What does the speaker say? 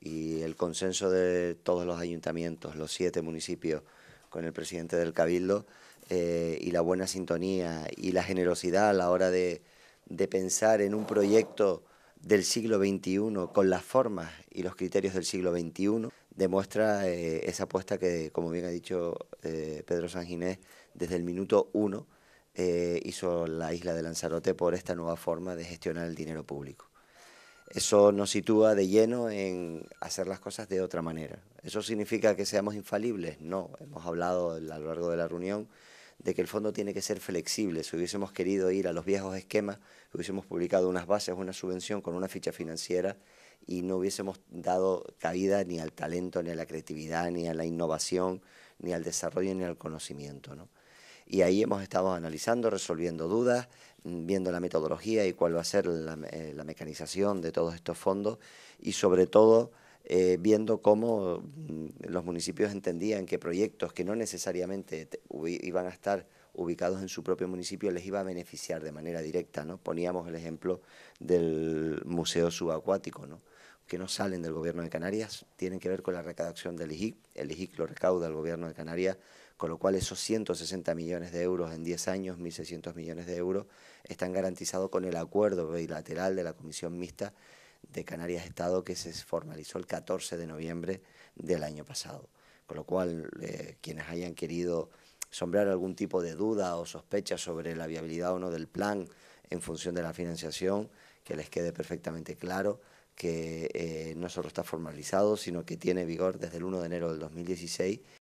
Y el consenso de todos los ayuntamientos, los siete municipios, con el presidente del Cabildo, eh, y la buena sintonía y la generosidad a la hora de, pensar en un proyecto del siglo XXI con las formas y los criterios del siglo XXI demuestra eh, esa apuesta que, como bien ha dicho eh, Pedro Sanginés, desde el minuto uno hizo la isla de Lanzarote por esta nueva forma de gestionar el dinero público eso nos sitúa de lleno en hacer las cosas de otra manera. ¿Eso significa que seamos infalibles? No, hemos hablado a lo largo de la reunión de que el fondo tiene que ser flexible. Si hubiésemos querido ir a los viejos esquemas, hubiésemos publicado unas bases, una subvención con una ficha financiera y no hubiésemos dado cabida ni al talento, ni a la creatividad, ni a la innovación, ni al desarrollo, ni al conocimiento y ahí hemos estado analizando, resolviendo dudas, viendo la metodología y cuál va a ser la, eh, mecanización de todos estos fondos y sobre todo eh, viendo cómo mm, los municipios entendían que proyectos que no necesariamente iban a estar ubicados en su propio municipio les iba a beneficiar de manera directa. ¿no? Poníamos el ejemplo del museo subacuático, ¿no? que no salen del gobierno de Canarias, tienen que ver con la recaudación del IGIC. El IGIC lo recauda el gobierno de Canarias, con lo cual esos 160 millones de euros en 10 años, 1.600 millones de euros, están garantizados con el acuerdo bilateral de la Comisión Mixta de Canarias-Estado que se formalizó el 14 de noviembre del año pasado. Con lo cual, eh, quienes hayan querido sombrar algún tipo de duda o sospecha sobre la viabilidad o no del plan en función de la financiación, que les quede perfectamente claro que eh, no solo está formalizado, sino que tiene vigor desde el 1 de enero del 2016